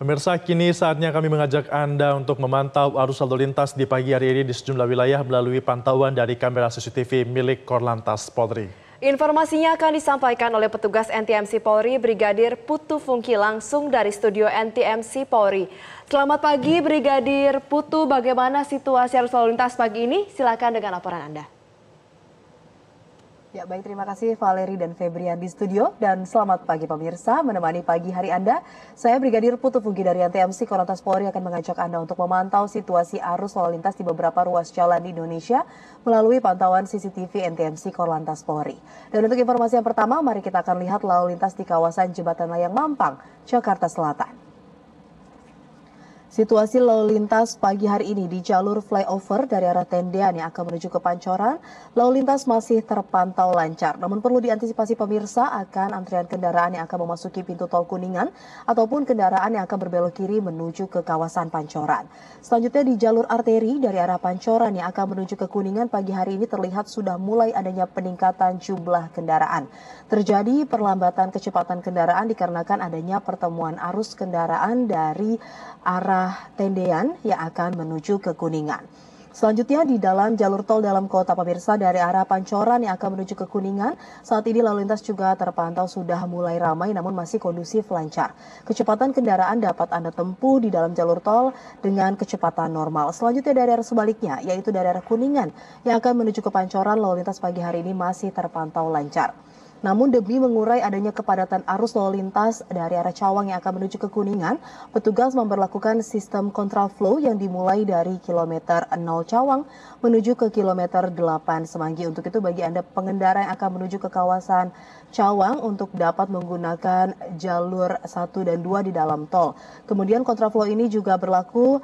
Pemirsa, kini saatnya kami mengajak Anda untuk memantau arus lalu lintas di pagi hari ini di sejumlah wilayah melalui pantauan dari kamera CCTV milik Korlantas Polri. Informasinya akan disampaikan oleh petugas NTMC Polri Brigadir Putu Fungki langsung dari studio NTMC Polri. Selamat pagi Brigadir Putu, bagaimana situasi arus lalu lintas pagi ini? Silakan dengan laporan Anda. Ya baik terima kasih Valeri dan Febrian di studio dan selamat pagi pemirsa menemani pagi hari Anda. Saya Brigadir Putu Fugi dari NTMC Korantas Polri akan mengajak Anda untuk memantau situasi arus lalu lintas di beberapa ruas jalan di Indonesia melalui pantauan CCTV NTMC Korlantas Polri. Dan untuk informasi yang pertama mari kita akan lihat lalu lintas di kawasan Jembatan Layang Mampang, Jakarta Selatan. Situasi lalu lintas pagi hari ini di jalur flyover dari arah Tendean yang akan menuju ke Pancoran, lalu lintas masih terpantau lancar. Namun perlu diantisipasi pemirsa akan antrian kendaraan yang akan memasuki pintu tol Kuningan ataupun kendaraan yang akan berbelok kiri menuju ke kawasan Pancoran. Selanjutnya di jalur arteri dari arah Pancoran yang akan menuju ke Kuningan pagi hari ini terlihat sudah mulai adanya peningkatan jumlah kendaraan. Terjadi perlambatan kecepatan kendaraan dikarenakan adanya pertemuan arus kendaraan dari arah arah Tendean yang akan menuju ke Kuningan. Selanjutnya di dalam jalur tol dalam kota pemirsa dari arah Pancoran yang akan menuju ke Kuningan, saat ini lalu lintas juga terpantau sudah mulai ramai namun masih kondusif lancar. Kecepatan kendaraan dapat Anda tempuh di dalam jalur tol dengan kecepatan normal. Selanjutnya dari arah sebaliknya yaitu dari arah Kuningan yang akan menuju ke Pancoran lalu lintas pagi hari ini masih terpantau lancar. Namun demi mengurai adanya kepadatan arus lalu lintas dari arah Cawang yang akan menuju ke Kuningan, petugas memperlakukan sistem kontraflow yang dimulai dari kilometer 0 Cawang menuju ke kilometer 8 Semanggi. Untuk itu bagi Anda pengendara yang akan menuju ke kawasan Cawang untuk dapat menggunakan jalur 1 dan 2 di dalam tol. Kemudian kontraflow ini juga berlaku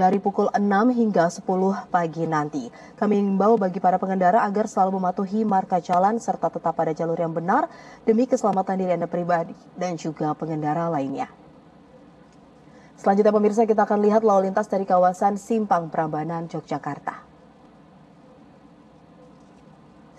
dari pukul 6 hingga 10 pagi nanti. Kami himbau bagi para pengendara agar selalu mematuhi marka jalan serta tetap pada jalur yang benar demi keselamatan diri Anda pribadi dan juga pengendara lainnya. Selanjutnya pemirsa kita akan lihat lalu lintas dari kawasan Simpang Prambanan, Yogyakarta.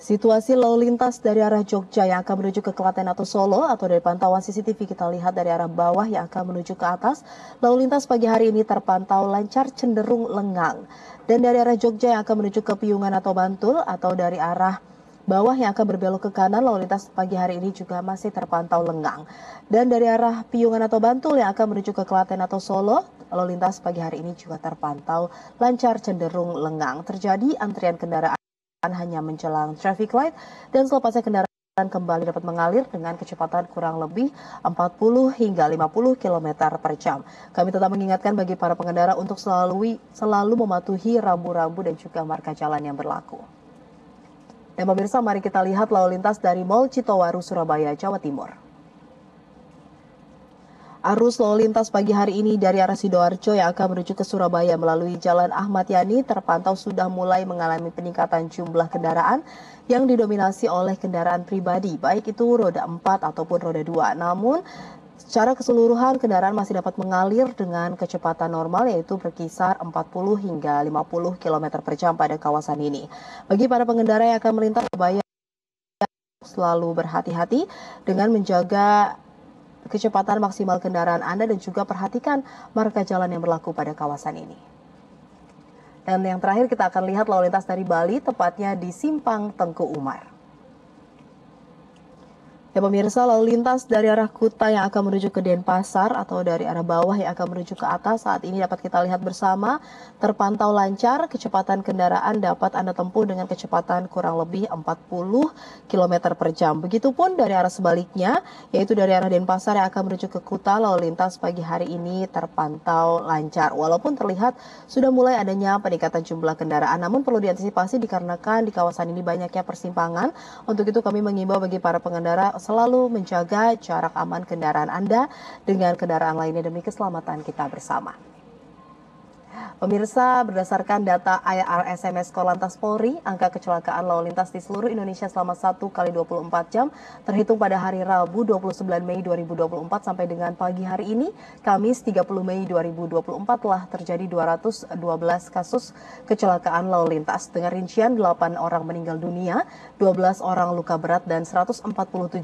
Situasi lalu lintas dari arah Jogja yang akan menuju ke Klaten atau Solo atau dari pantauan CCTV kita lihat dari arah bawah yang akan menuju ke atas, lalu lintas pagi hari ini terpantau lancar cenderung lengang. Dan dari arah Jogja yang akan menuju ke Piungan atau Bantul atau dari arah bawah yang akan berbelok ke kanan lalu lintas pagi hari ini juga masih terpantau lengang. Dan dari arah Piungan atau Bantul yang akan menuju ke Klaten atau Solo, lalu lintas pagi hari ini juga terpantau lancar cenderung lengang. Terjadi antrian kendaraan hanya menjelang traffic light dan selepasnya kendaraan kembali dapat mengalir dengan kecepatan kurang lebih 40 hingga 50 km per jam. Kami tetap mengingatkan bagi para pengendara untuk selalu, selalu mematuhi rambu-rambu dan juga marka jalan yang berlaku. Dan pemirsa, mari kita lihat lalu lintas dari Mall Citowaru, Surabaya, Jawa Timur. Arus lalu lintas pagi hari ini dari arah Sidoarjo yang akan menuju ke Surabaya melalui Jalan Ahmad Yani terpantau sudah mulai mengalami peningkatan jumlah kendaraan yang didominasi oleh kendaraan pribadi, baik itu roda 4 ataupun roda 2. Namun, secara keseluruhan kendaraan masih dapat mengalir dengan kecepatan normal yaitu berkisar 40 hingga 50 km per jam pada kawasan ini. Bagi para pengendara yang akan melintas Surabaya, selalu berhati-hati dengan menjaga kecepatan maksimal kendaraan Anda dan juga perhatikan marka jalan yang berlaku pada kawasan ini. Dan yang terakhir kita akan lihat lalu lintas dari Bali, tepatnya di Simpang Tengku Umar. Ya pemirsa, lalu lintas dari arah Kuta yang akan menuju ke Denpasar atau dari arah bawah yang akan menuju ke atas saat ini dapat kita lihat bersama terpantau lancar, kecepatan kendaraan dapat Anda tempuh dengan kecepatan kurang lebih 40 km per jam. Begitupun dari arah sebaliknya, yaitu dari arah Denpasar yang akan menuju ke Kuta, lalu lintas pagi hari ini terpantau lancar. Walaupun terlihat sudah mulai adanya peningkatan jumlah kendaraan, namun perlu diantisipasi dikarenakan di kawasan ini banyaknya persimpangan. Untuk itu kami mengimbau bagi para pengendara selalu menjaga jarak aman kendaraan Anda dengan kendaraan lainnya demi keselamatan kita bersama. Pemirsa, berdasarkan data IRSMS Korlantas Polri, angka kecelakaan lalu lintas di seluruh Indonesia selama 1 kali 24 jam terhitung pada hari Rabu 29 Mei 2024 sampai dengan pagi hari ini, Kamis 30 Mei 2024 telah terjadi 212 kasus kecelakaan lalu lintas dengan rincian 8 orang meninggal dunia, 12 orang luka berat dan 147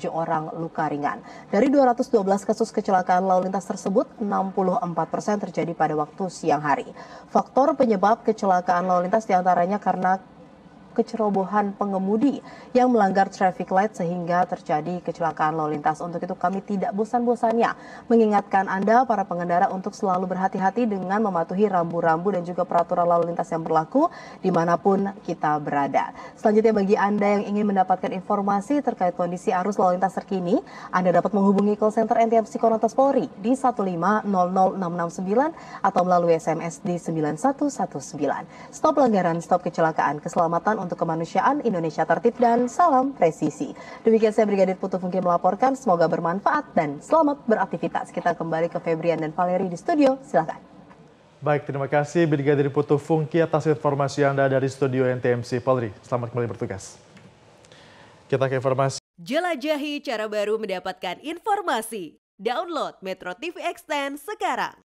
orang luka ringan. Dari 212 kasus kecelakaan lalu lintas tersebut, 64 persen terjadi pada waktu siang hari. Faktor penyebab kecelakaan lalu lintas diantaranya karena kecerobohan pengemudi yang melanggar traffic light sehingga terjadi kecelakaan lalu lintas. Untuk itu kami tidak bosan-bosannya mengingatkan Anda para pengendara untuk selalu berhati-hati dengan mematuhi rambu-rambu dan juga peraturan lalu lintas yang berlaku dimanapun kita berada. Selanjutnya bagi Anda yang ingin mendapatkan informasi terkait kondisi arus lalu lintas terkini, Anda dapat menghubungi call center NTMC Psikonotas Polri di 1500669 atau melalui SMS di 9119. Stop pelanggaran, stop kecelakaan, keselamatan untuk kemanusiaan Indonesia tertib dan salam presisi. Demikian saya Brigadir Putu Fungki melaporkan, semoga bermanfaat dan selamat beraktivitas. Kita kembali ke Febrian dan Valeri di studio, silakan. Baik, terima kasih Brigadir Putu Fungki atas informasi Anda dari studio NTMC Polri. Selamat kembali bertugas. Kita ke informasi. Jelajahi cara baru mendapatkan informasi. Download Metro TV Extend sekarang.